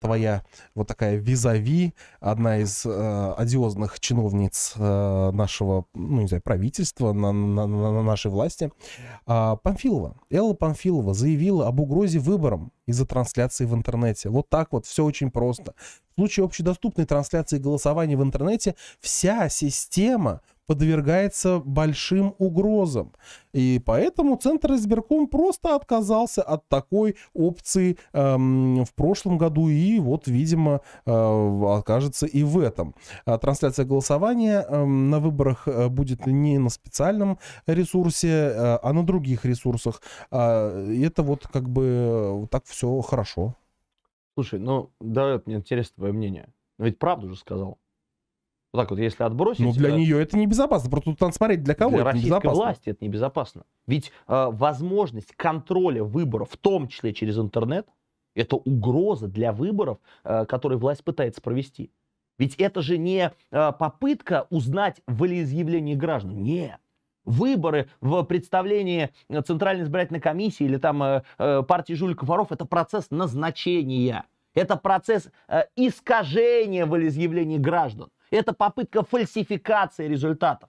твоя вот такая визави, одна из э, одиозных чиновниц э, нашего, ну, не знаю, правительства, на, на, на нашей власти, э, Памфилова, Элла Памфилова заявила об угрозе выборам из-за трансляции в интернете. Вот так вот, все очень просто. В случае общедоступной трансляции голосования в интернете вся система подвергается большим угрозам. И поэтому Центр избирком просто отказался от такой опции эм, в прошлом году и вот, видимо, э, окажется и в этом. А трансляция голосования э, на выборах э, будет не на специальном ресурсе, э, а на других ресурсах. Э, это вот как бы э, вот так все хорошо. Слушай, ну да, мне интересно твое мнение. Но ведь правду же сказал. Вот так вот, если отбросить... ну для э, нее это небезопасно. Просто тут надо смотреть, для кого для это российской небезопасно. власти это небезопасно. Ведь э, возможность контроля выборов, в том числе через интернет, это угроза для выборов, э, которые власть пытается провести. Ведь это же не э, попытка узнать волеизъявление граждан. Нет. Выборы в представлении Центральной избирательной комиссии или там э, э партии жуликов воров это процесс назначения. Это процесс э, искажения волеизъявления граждан. Это попытка фальсификации результатов.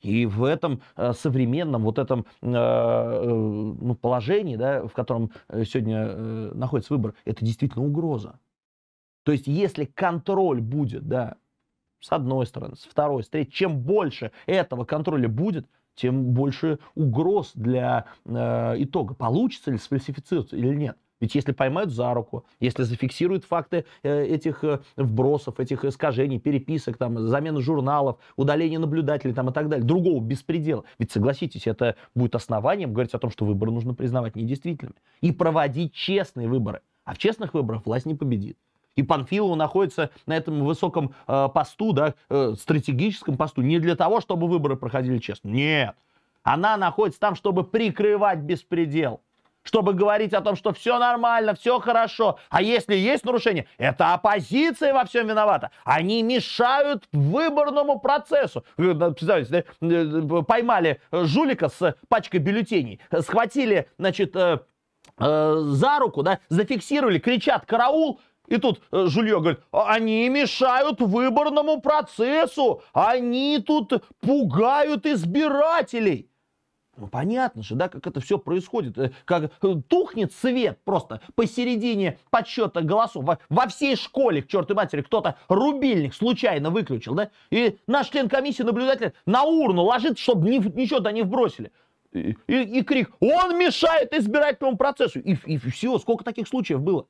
И в этом э, современном вот этом э, э, ну, положении, да, в котором сегодня находится выбор, это действительно угроза. То есть если контроль будет, да, с одной стороны, с второй, с третьей, чем больше этого контроля будет, тем больше угроз для э, итога. Получится ли сфальсифицироваться или нет. Ведь если поймают за руку, если зафиксируют факты э, этих э, вбросов, этих искажений, переписок, там, замены журналов, удаления наблюдателей там, и так далее, другого беспредела. Ведь, согласитесь, это будет основанием говорить о том, что выборы нужно признавать недействительными. И проводить честные выборы. А в честных выборах власть не победит. И Панфилова находится на этом высоком э, посту, да, э, стратегическом посту, не для того, чтобы выборы проходили честно. Нет. Она находится там, чтобы прикрывать беспредел чтобы говорить о том, что все нормально, все хорошо. А если есть нарушение, это оппозиция во всем виновата. Они мешают выборному процессу. Представляете, да? Э, поймали э, жулика с пачкой бюллетеней, схватили, значит, э, э, за руку, да, зафиксировали, кричат «караул», и тут э, Жулье говорит, «А, они мешают выборному процессу, они тут пугают избирателей. Ну, понятно же, да, как это все происходит. Э, как э, тухнет свет просто посередине подсчета голосов. Во, во всей школе, к черту матери, кто-то рубильник случайно выключил, да? И наш член комиссии наблюдатель на урну ложит, чтобы ни, ничего туда не вбросили. И, и, и крик, он мешает избирательному процессу. И, и все, сколько таких случаев было.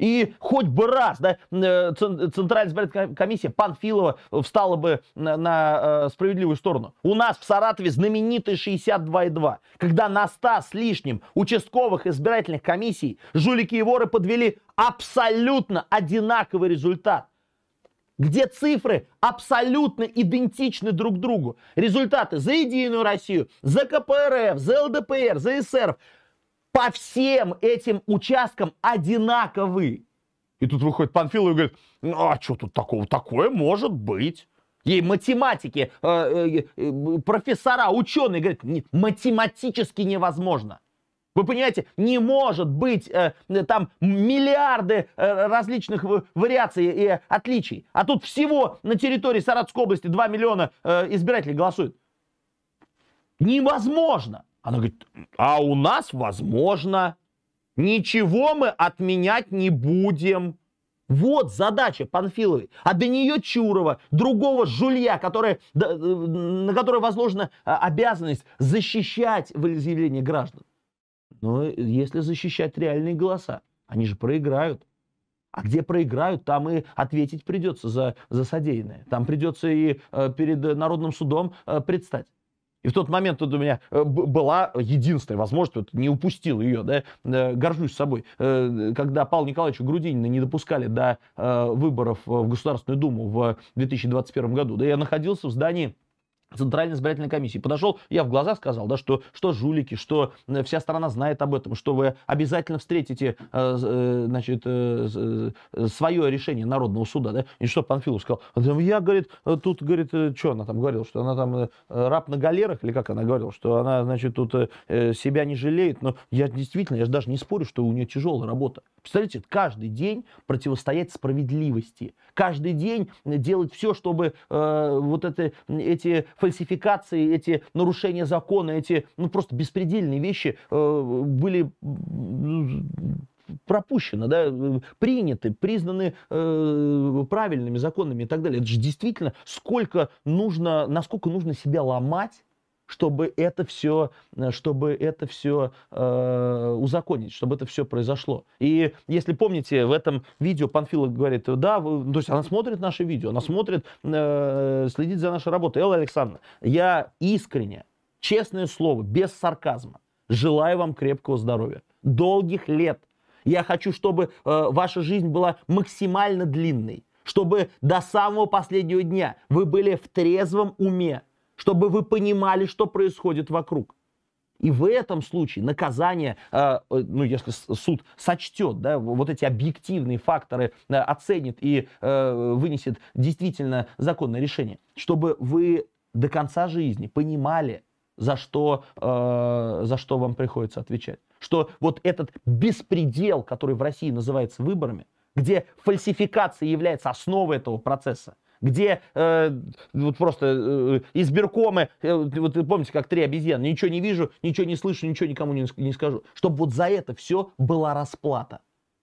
И хоть бы раз, да, э, Центральная избирательная комиссия Панфилова встала бы на, на э, справедливую сторону. У нас в Саратове знаменитый 62,2, когда на 100 с лишним участковых избирательных комиссий жулики и воры подвели абсолютно одинаковый результат где цифры абсолютно идентичны друг другу. Результаты за Единую Россию, за КПРФ, за ЛДПР, за СРФ по всем этим участкам одинаковы. И тут выходит Панфилов и говорит, ну, а что тут такого? Такое может быть. Ей математики, э, э, э, профессора, ученые говорят, математически невозможно. Вы понимаете, не может быть там миллиарды различных вариаций и отличий. А тут всего на территории Саратовской области 2 миллиона избирателей голосуют. Невозможно. Она говорит, а у нас возможно. Ничего мы отменять не будем. Вот задача Панфиловой. А до нее Чурова, другого жулья, которая, э, на которое возложена а, обязанность защищать волеизъявление граждан. Но если защищать реальные голоса, они же проиграют. А где проиграют, там и ответить придется за, за содеянное. Там придется и э, перед Народным судом э, предстать. И в тот момент вот у меня э, была единственная возможность, вот не упустил ее, да, э, горжусь собой. Э, когда Павла Николаевича Грудинина не допускали до выборов в Государственную Думу в 2021 году, да, я находился в здании Центральной избирательной комиссии. Подошел, я в глаза сказал, да, что, что жулики, что э, вся страна знает об этом, что вы обязательно встретите э, э значит, э, э свое решение Народного суда. Да? И что Панфилов сказал? Я, говорит, тут, говорит, что она там говорила, что она там раб на галерах, или как она говорила, что она, значит, тут себя не жалеет. Но я действительно, я же даже не спорю, что у нее тяжелая работа. Представляете, каждый день противостоять справедливости. Каждый день делать все, чтобы э, вот это, эти фальсификации, эти нарушения закона, эти ну, просто беспредельные вещи э, были пропущены, да, приняты, признаны э, правильными, законными и так далее. Это же действительно сколько нужно, насколько нужно себя ломать чтобы это все, э, чтобы это все э, узаконить, чтобы это все произошло. И если помните, в этом видео Панфила говорит, да, вы, то есть она смотрит наши видео, она смотрит, э, следит за нашей работой. Элла Александровна, я искренне, честное слово, без сарказма, желаю вам крепкого здоровья, долгих лет. Я хочу, чтобы э, ваша жизнь была максимально длинной чтобы до самого последнего дня вы были в трезвом уме, чтобы вы понимали, что происходит вокруг. И в этом случае наказание, э, э, ну, если суд сочтет, да, вот эти объективные факторы э, оценит и вынесет действительно законное решение, чтобы вы до конца жизни понимали, за что, за что вам приходится отвечать. Что вот этот беспредел, который в России называется выборами, где фальсификация является основой этого процесса, где э, вот просто э, избиркомы, э, вот помните, как три обезьяны, ничего не вижу, ничего не слышу, ничего никому не, не скажу. Чтобы вот за это все была расплата.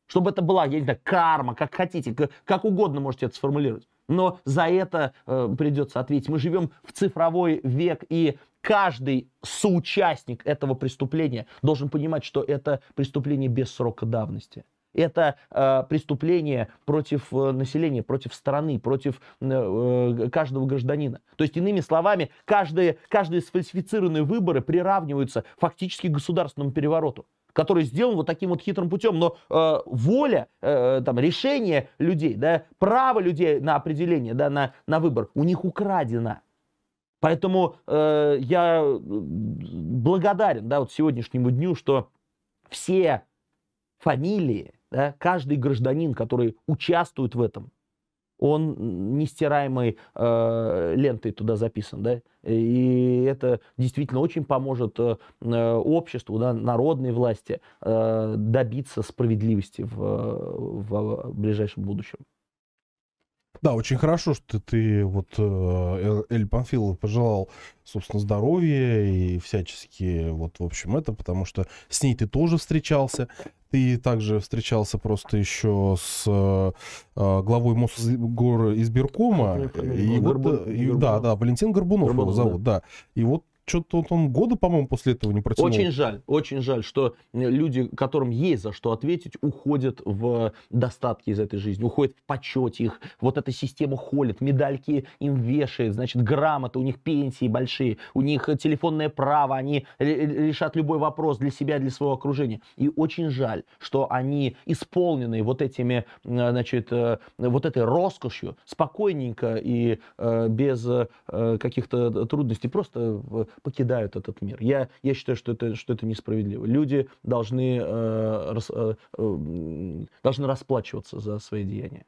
Чтобы это была, я не знаю, карма, как хотите, как, как угодно можете это сформулировать. Но за это э, придется ответить. Мы живем в цифровой век, и каждый соучастник этого преступления должен понимать, что это преступление без срока давности это э, преступление против э, населения, против страны, против э, э, каждого гражданина. То есть, иными словами, каждые, каждые сфальсифицированные выборы приравниваются фактически к государственному перевороту который сделан вот таким вот хитрым путем. Но э, воля, э, э там, решение людей, да, право людей на определение, да, на, на выбор, у них украдено. Поэтому э, я благодарен, да, вот сегодняшнему дню, что все фамилии, да, каждый гражданин, который участвует в этом, он нестираемой э, лентой туда записан, да, и это действительно очень поможет э, э обществу, да, народной власти э, добиться справедливости в, в, э, в ближайшем будущем. Да, очень хорошо, что ты вот э, Эль Памфилов пожелал, собственно, здоровья и всячески вот, в общем, это, потому что с ней ты тоже встречался. Ты также встречался просто еще с э, э главой Мосгор э, избиркома. И, и ну, вот, э, и, да, да, Валентин Горбунов, Горбунов его зовут, да. да. И вот что-то он года, по-моему, после этого не протянул. Очень жаль, очень жаль, что э, люди, которым есть за что ответить, уходят в достатки из этой жизни, уходят в почете их. Вот эта система холит, медальки им вешает, значит, грамоты, у них пенсии большие, у них телефонное право, они решат любой вопрос для себя, для своего окружения. И очень жаль, что они исполнены вот этими, э, значит, э, вот этой роскошью, спокойненько и без каких-то трудностей, просто покидают этот мир. Я, я считаю, что это, что это несправедливо. Люди должны, э, рас, э, э должны расплачиваться за свои деяния.